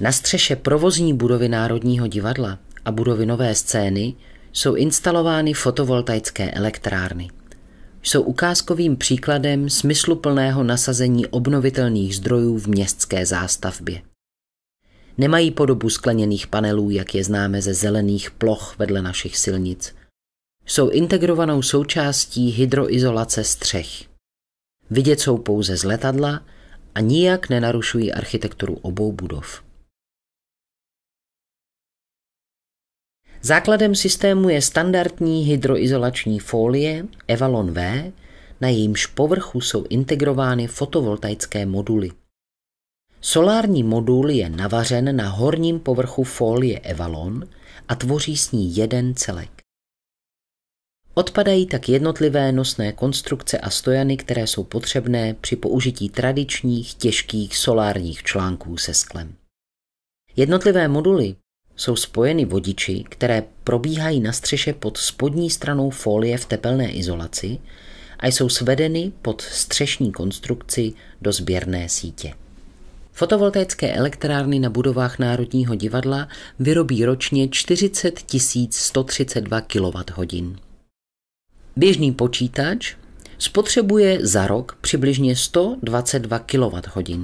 Na střeše provozní budovy Národního divadla a budovy nové scény jsou instalovány fotovoltaické elektrárny. Jsou ukázkovým příkladem smysluplného nasazení obnovitelných zdrojů v městské zástavbě. Nemají podobu skleněných panelů, jak je známe ze zelených ploch vedle našich silnic. Jsou integrovanou součástí hydroizolace střech. Vidět jsou pouze z letadla a nijak nenarušují architekturu obou budov. Základem systému je standardní hydroizolační folie Evalon V, na jejímž povrchu jsou integrovány fotovoltaické moduly. Solární modul je navařen na horním povrchu folie Evalon a tvoří s ní jeden celek. Odpadají tak jednotlivé nosné konstrukce a stojany, které jsou potřebné při použití tradičních těžkých solárních článků se sklem. Jednotlivé moduly jsou spojeny vodiči, které probíhají na střeše pod spodní stranou folie v tepelné izolaci a jsou svedeny pod střešní konstrukci do sběrné sítě. Fotovoltaické elektrárny na budovách Národního divadla vyrobí ročně 40 132 kWh. Běžný počítač spotřebuje za rok přibližně 122 kWh.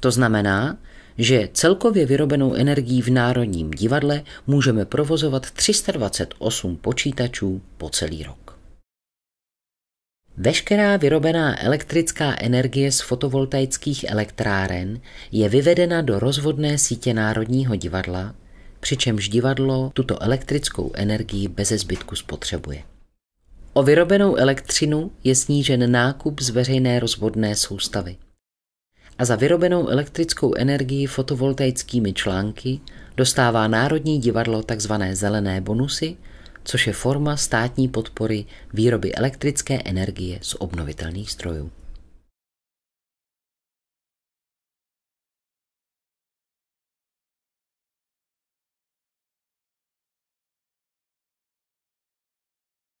To znamená, že celkově vyrobenou energií v Národním divadle můžeme provozovat 328 počítačů po celý rok. Veškerá vyrobená elektrická energie z fotovoltaických elektráren je vyvedena do rozvodné sítě Národního divadla, přičemž divadlo tuto elektrickou energii bez zbytku spotřebuje. O vyrobenou elektřinu je snížen nákup z veřejné rozvodné soustavy – a za vyrobenou elektrickou energii fotovoltaickými články dostává Národní divadlo tzv. zelené bonusy, což je forma státní podpory výroby elektrické energie z obnovitelných zdrojů.